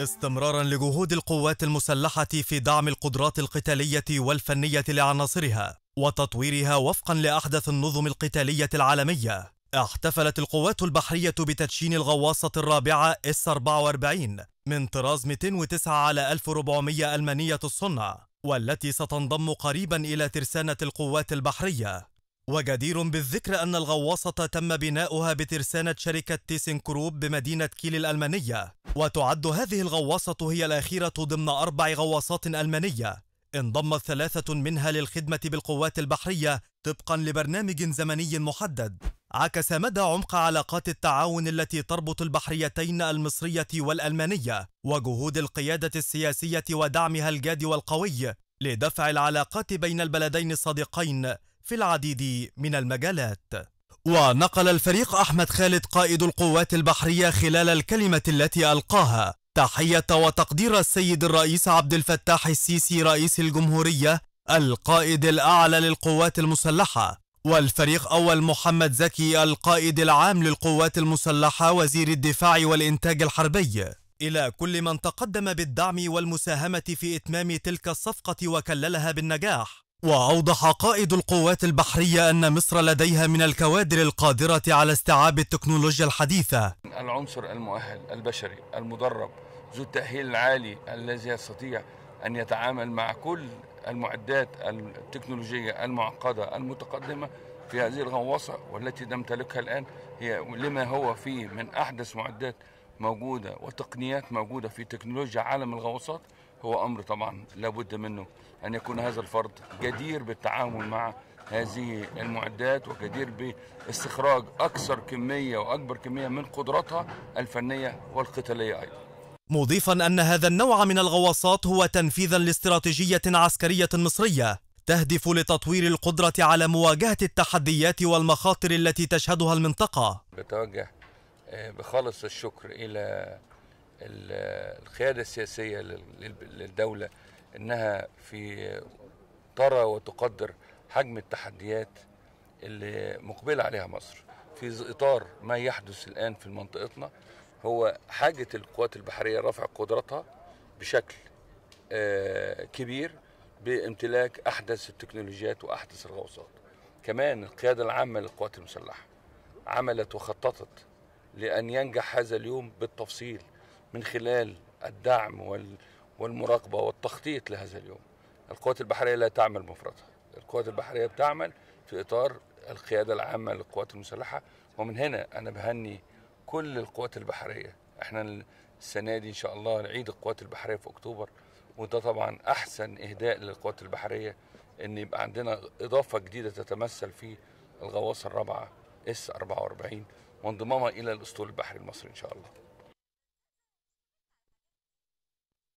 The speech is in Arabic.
استمرارا لجهود القوات المسلحة في دعم القدرات القتالية والفنية لعناصرها وتطويرها وفقا لأحدث النظم القتالية العالمية احتفلت القوات البحرية بتدشين الغواصة الرابعة S-44 من طراز 209 على 1400 ألمانية الصنع والتي ستنضم قريبا إلى ترسانة القوات البحرية وجدير بالذكر أن الغواصة تم بناؤها بترسانة شركة تيسن كروب بمدينة كيل الألمانية وتعد هذه الغواصة هي الأخيرة ضمن أربع غواصات ألمانية انضمت ثلاثة منها للخدمة بالقوات البحرية طبقا لبرنامج زمني محدد عكس مدى عمق علاقات التعاون التي تربط البحريتين المصرية والألمانية وجهود القيادة السياسية ودعمها الجاد والقوي لدفع العلاقات بين البلدين الصديقين في العديد من المجالات ونقل الفريق أحمد خالد قائد القوات البحرية خلال الكلمة التي ألقاها تحية وتقدير السيد الرئيس عبد الفتاح السيسي رئيس الجمهورية القائد الأعلى للقوات المسلحة والفريق أول محمد زكي القائد العام للقوات المسلحة وزير الدفاع والإنتاج الحربي إلى كل من تقدم بالدعم والمساهمة في إتمام تلك الصفقة وكللها بالنجاح وأوضح قائد القوات البحرية أن مصر لديها من الكوادر القادرة على استيعاب التكنولوجيا الحديثة العنصر المؤهل البشري المدرب ذو التأهيل العالي الذي يستطيع أن يتعامل مع كل المعدات التكنولوجية المعقدة المتقدمة في هذه الغواصة والتي نمتلكها الآن هي لما هو فيه من أحدث معدات موجودة وتقنيات موجودة في تكنولوجيا عالم الغواصات هو امر طبعا لابد منه ان يكون هذا الفرد جدير بالتعامل مع هذه المعدات وجدير باستخراج اكثر كميه واكبر كميه من قدراتها الفنيه والقتاليه ايضا. مضيفا ان هذا النوع من الغواصات هو تنفيذا لاستراتيجيه عسكريه مصريه تهدف لتطوير القدره على مواجهه التحديات والمخاطر التي تشهدها المنطقه. بتوجه آه، بخالص الشكر الى القياده السياسيه للدوله انها في ترى وتقدر حجم التحديات اللي مقبله عليها مصر في اطار ما يحدث الان في منطقتنا هو حاجه القوات البحريه رفع قدراتها بشكل آه، كبير بامتلاك احدث التكنولوجيات واحدث الغوصات كمان القياده العامه للقوات المسلحه عملت وخططت لان ينجح هذا اليوم بالتفصيل من خلال الدعم والمراقبة والتخطيط لهذا اليوم القوات البحرية لا تعمل مفردها القوات البحرية بتعمل في إطار القيادة العامة للقوات المسلحة ومن هنا أنا بهني كل القوات البحرية احنا السنة دي إن شاء الله نعيد القوات البحرية في أكتوبر وده طبعا أحسن إهداء للقوات البحرية إن يبقى عندنا إضافة جديدة تتمثل في الغواصة الرابعة اس 44 وانضمامها إلى الأسطول البحري المصري إن شاء الله